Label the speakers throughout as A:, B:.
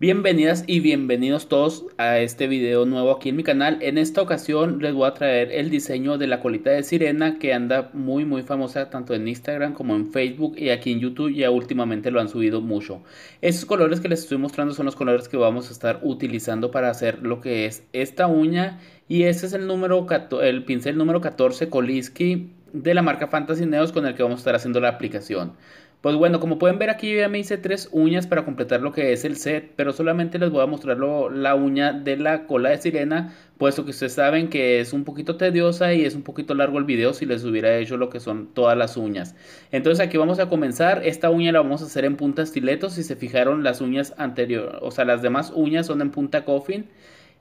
A: Bienvenidas y bienvenidos todos a este video nuevo aquí en mi canal. En esta ocasión les voy a traer el diseño de la colita de sirena que anda muy muy famosa tanto en Instagram como en Facebook y aquí en YouTube ya últimamente lo han subido mucho. Estos colores que les estoy mostrando son los colores que vamos a estar utilizando para hacer lo que es esta uña y este es el, número, el pincel número 14 Koliski de la marca Fantasy Neos con el que vamos a estar haciendo la aplicación. Pues bueno, como pueden ver aquí yo ya me hice tres uñas para completar lo que es el set, pero solamente les voy a mostrar la uña de la cola de sirena, puesto que ustedes saben que es un poquito tediosa y es un poquito largo el video si les hubiera hecho lo que son todas las uñas. Entonces aquí vamos a comenzar, esta uña la vamos a hacer en punta estileto, si se fijaron las uñas anteriores, o sea las demás uñas son en punta coffin.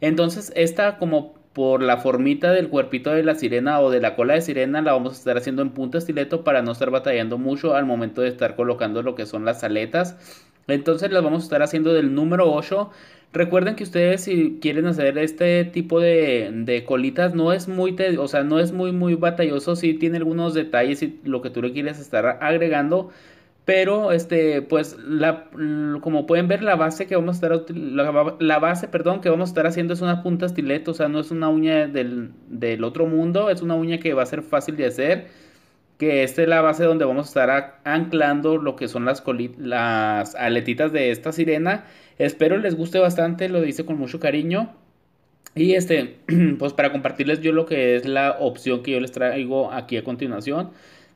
A: Entonces esta como por la formita del cuerpito de la sirena o de la cola de sirena la vamos a estar haciendo en punta estileto para no estar batallando mucho al momento de estar colocando lo que son las aletas. Entonces las vamos a estar haciendo del número 8. Recuerden que ustedes si quieren hacer este tipo de, colitas no es muy, o sea, no es muy muy batalloso, si tiene algunos detalles y lo que tú le quieres estar agregando, pero, este, pues, como pueden ver, la base que vamos a estar, la, base, perdón, que vamos a estar haciendo es una punta estileto, o sea, no es una uña del, otro mundo, es una uña que va a ser fácil de hacer, que esta es la base donde vamos a estar anclando lo que son las, las aletitas de esta sirena. Espero les guste bastante, lo hice con mucho cariño. Y este, pues para compartirles yo lo que es la opción que yo les traigo aquí a continuación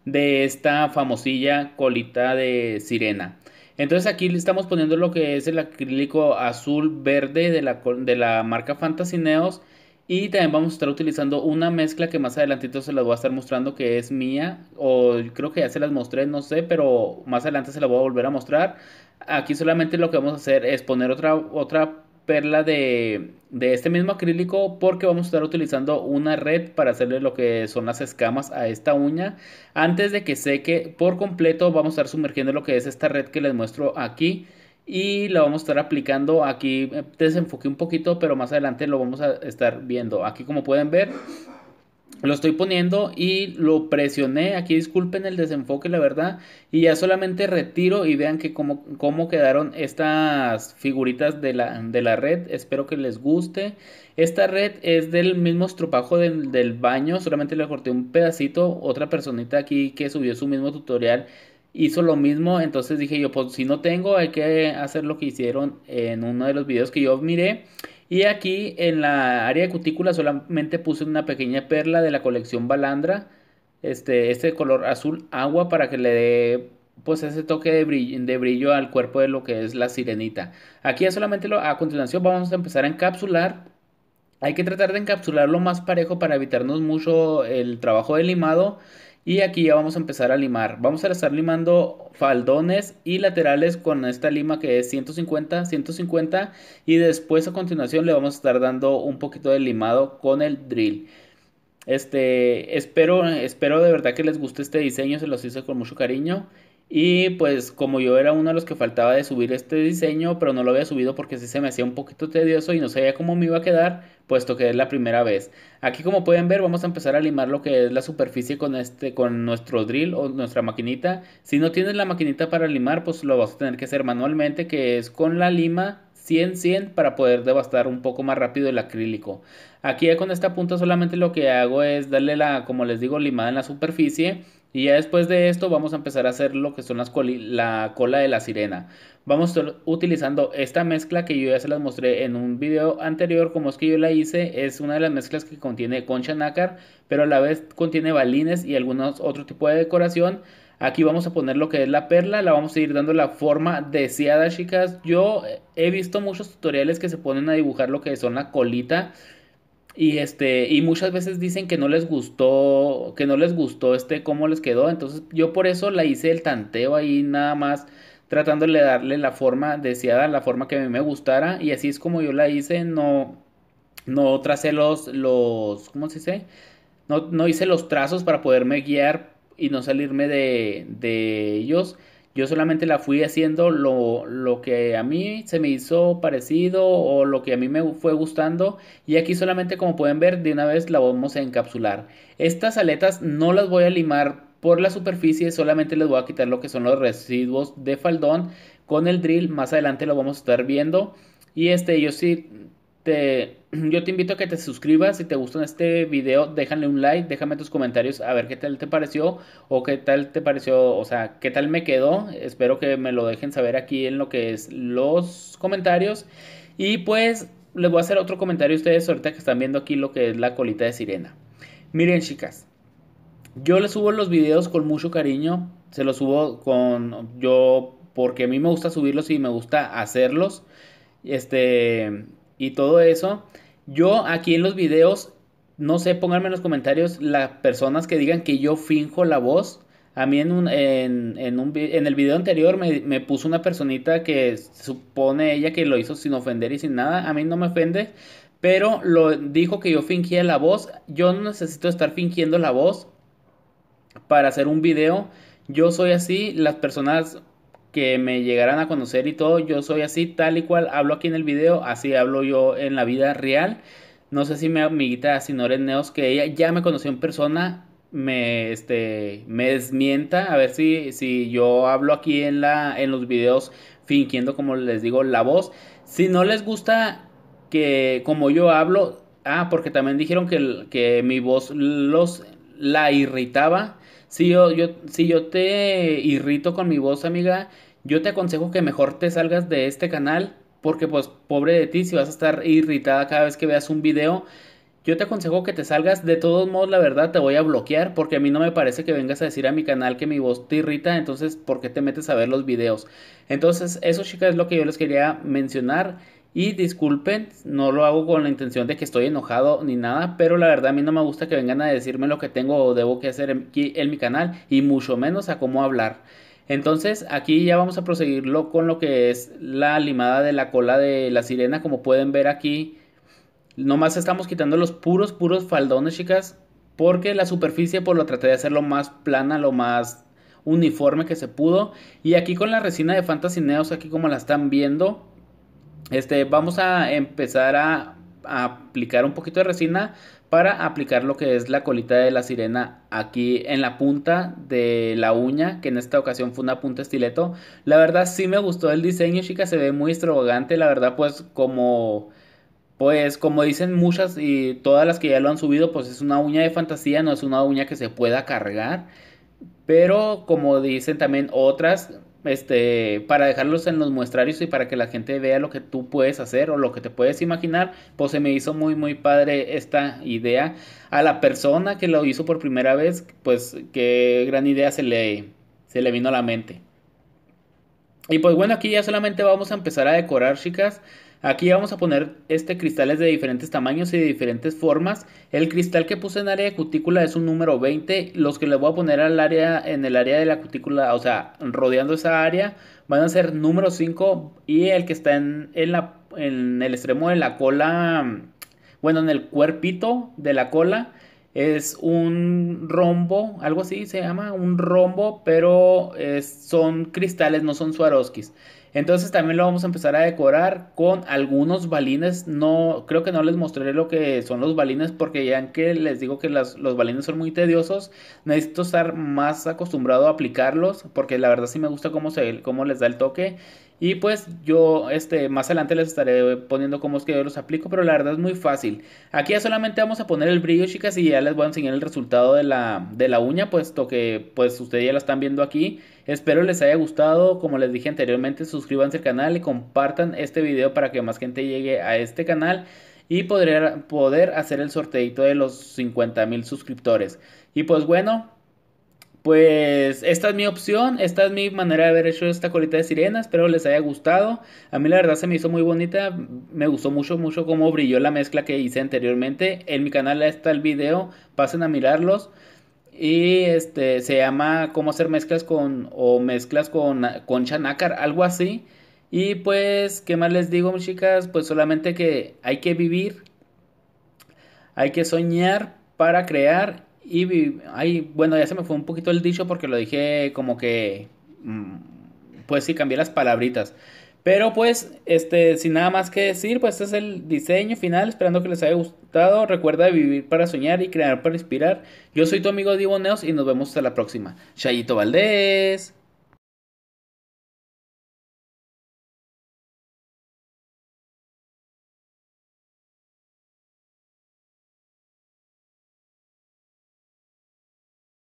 A: de esta famosilla colita de sirena. Entonces aquí le estamos poniendo lo que es el acrílico azul verde de la, de la marca Fantasineos. Y también vamos a estar utilizando una mezcla que más adelantito se las voy a estar mostrando que es mía. O creo que ya se las mostré, no sé, pero más adelante se las voy a volver a mostrar. Aquí solamente lo que vamos a hacer es poner otra, otra perla de, de este mismo acrílico porque vamos a estar utilizando una red para hacerle lo que son las escamas a esta uña. Antes de que seque por completo vamos a estar sumergiendo lo que es esta red que les muestro aquí y la vamos a estar aplicando aquí eh, desenfoqué un poquito pero más adelante lo vamos a estar viendo aquí como pueden ver lo estoy poniendo y lo presioné. Aquí disculpen el desenfoque, la verdad. Y ya solamente retiro y vean que cómo, cómo quedaron estas figuritas de la, red. Espero que les guste. Esta red es del mismo estropajo del baño. Solamente le corté un pedacito. Otra personita aquí que subió su mismo tutorial hizo lo mismo. Entonces dije yo, pues si no tengo, hay que hacer lo que hicieron en uno de los videos que yo miré. Y aquí en la área de cutícula solamente puse una pequeña perla de la colección Balandra, este, este color azul agua para que le dé pues ese toque de brillo, de brillo, al cuerpo de lo que es la sirenita. Aquí solamente lo, a continuación vamos a empezar a encapsular. Hay que tratar de encapsularlo más parejo para evitarnos mucho el trabajo de limado y aquí ya vamos a empezar a limar. Vamos a estar limando faldones y laterales con esta lima que es 150, 150. Y después a continuación le vamos a estar dando un poquito de limado con el drill. Este, espero, espero de verdad que les guste este diseño, se los hice con mucho cariño. Y pues como yo era uno de los que faltaba de subir este diseño, pero no lo había subido porque si se me hacía un poquito tedioso y no sabía cómo me iba a quedar, puesto que es la primera vez. Aquí como pueden ver vamos a empezar a limar lo que es la superficie con, este, con nuestro drill o nuestra maquinita. Si no tienes la maquinita para limar, pues lo vas a tener que hacer manualmente, que es con la lima 100-100 para poder devastar un poco más rápido el acrílico. Aquí ya con esta punta solamente lo que hago es darle la, como les digo, limada en la superficie y ya después de esto vamos a empezar a hacer lo que son las colas la cola de la sirena. Vamos a estar utilizando esta mezcla que yo ya se las mostré en un video anterior, como es que yo la hice. Es una de las mezclas que contiene concha nácar, pero a la vez contiene balines y algunos otro tipo de decoración. Aquí vamos a poner lo que es la perla, la vamos a ir dando la forma deseada, chicas. Yo he visto muchos tutoriales que se ponen a dibujar lo que son la colita y este, y muchas veces dicen que no les gustó, que no les gustó este cómo les quedó. Entonces, yo por eso la hice el tanteo ahí nada más tratándole de darle la forma deseada, la forma que a mí me gustara y así es como yo la hice, no no tracé los los ¿cómo se dice? No, hice los trazos para poderme guiar y no salirme de, de ellos yo solamente la fui haciendo lo, lo, que a mí se me hizo parecido o lo que a mí me fue gustando. Y aquí solamente como pueden ver de una vez la vamos a encapsular. Estas aletas no las voy a limar por la superficie, solamente les voy a quitar lo que son los residuos de faldón con el drill. Más adelante lo vamos a estar viendo. Y este yo sí yo te invito a que te suscribas. Si te gustó este video, déjale un like, déjame tus comentarios a ver qué tal te pareció o qué tal te pareció, o sea, qué tal me quedó. Espero que me lo dejen saber aquí en lo que es los comentarios. Y pues les voy a hacer otro comentario a ustedes ahorita que están viendo aquí lo que es la colita de sirena. Miren, chicas, yo les subo los videos con mucho cariño. Se los subo con yo porque a mí me gusta subirlos y me gusta hacerlos. Este y todo eso. Yo aquí en los videos, no sé, pónganme en los comentarios las personas que digan que yo finjo la voz. A mí en, en, un, en el video anterior me, me, puso una personita que supone ella que lo hizo sin ofender y sin nada. A mí no me ofende, pero lo dijo que yo fingía la voz. Yo no necesito estar fingiendo la voz para hacer un video. Yo soy así, las personas que me llegaran a conocer y todo, yo soy así tal y cual, hablo aquí en el video, así hablo yo en la vida real. No sé si mi amiguita eres Neos, que ella ya me conoció en persona, me, este, me desmienta, a ver si, si yo hablo aquí en, la, en los videos fingiendo, como les digo, la voz. Si no les gusta que como yo hablo, ah, porque también dijeron que, que mi voz los la irritaba. Si yo, si yo te irrito con mi voz, amiga, yo te aconsejo que mejor te salgas de este canal porque pues pobre de ti si vas a estar irritada cada vez que veas un video. Yo te aconsejo que te salgas, de todos modos la verdad te voy a bloquear porque a mí no me parece que vengas a decir a mi canal que mi voz te irrita, entonces ¿por qué te metes a ver los videos? Entonces eso chicas es lo que yo les quería mencionar. Y disculpen, no lo hago con la intención de que estoy enojado ni nada, pero la verdad a mí no me gusta que vengan a decirme lo que tengo o debo que hacer aquí en mi canal y mucho menos a cómo hablar. Entonces aquí ya vamos a proseguirlo con lo que es la limada de la cola de la sirena, como pueden ver aquí. Nomás estamos quitando los puros, puros faldones, chicas, porque la superficie por pues, lo traté de hacer lo más plana, lo más uniforme que se pudo. Y aquí con la resina de Fantasy Neos, aquí como la están viendo, este, vamos a empezar a, aplicar un poquito de resina para aplicar lo que es la colita de la sirena aquí en la punta de la uña, que en esta ocasión fue una punta estileto. La verdad sí me gustó el diseño, chicas, se ve muy extravagante, la verdad pues como pues como dicen muchas y todas las que ya lo han subido, pues es una uña de fantasía, no es una uña que se pueda cargar. Pero como dicen también otras, este, para dejarlos en los muestrarios y para que la gente vea lo que tú puedes hacer o lo que te puedes imaginar, pues se me hizo muy, muy padre esta idea. A la persona que lo hizo por primera vez, pues qué gran idea se le, se le vino a la mente. Y pues bueno, aquí ya solamente vamos a empezar a decorar, chicas. Aquí vamos a poner este cristales de diferentes tamaños y de diferentes formas. El cristal que puse en área de cutícula es un número 20. Los que le voy a poner al área, en el área de la cutícula, o sea, rodeando esa área, van a ser número 5 y el que está en, en, el extremo de la cola, bueno, en el cuerpito de la cola. Es un rombo, algo así se llama, un rombo, pero son cristales, no son Swarovskis. Entonces también lo vamos a empezar a decorar con algunos balines. No, creo que no les mostraré lo que son los balines porque ya que les digo que los balines son muy tediosos, necesito estar más acostumbrado a aplicarlos porque la verdad sí me gusta cómo, se, cómo les da el toque y pues yo este, más adelante les estaré poniendo cómo es que yo los aplico, pero la verdad es muy fácil. Aquí ya solamente vamos a poner el brillo, chicas, y ya les voy a enseñar el resultado de la, de la uña, puesto que pues ustedes ya la están viendo aquí. Espero les haya gustado, como les dije anteriormente, suscríbanse al canal y compartan este video para que más gente llegue a este canal y poder, poder hacer el sorteito de los 50 mil suscriptores. Y pues bueno, pues esta es mi opción, esta es mi manera de haber hecho esta colita de sirenas, espero les haya gustado. A mí la verdad se me hizo muy bonita, me gustó mucho, mucho cómo brilló la mezcla que hice anteriormente. En mi canal está el video, pasen a mirarlos. Y este se llama cómo hacer mezclas con o mezclas con con chanacar algo así. Y pues, ¿qué más les digo, chicas? Pues solamente que hay que vivir, hay que soñar para crear y bueno, ya se me fue un poquito el dicho porque lo dije como que, mm, pues sí, cambié las palabritas. Pero pues, este, sin nada más que decir, pues este es el diseño final. Esperando que les haya gustado. Recuerda vivir para soñar y crear para inspirar. Yo soy tu amigo Divo Neos y nos vemos hasta la próxima. Chayito Valdés.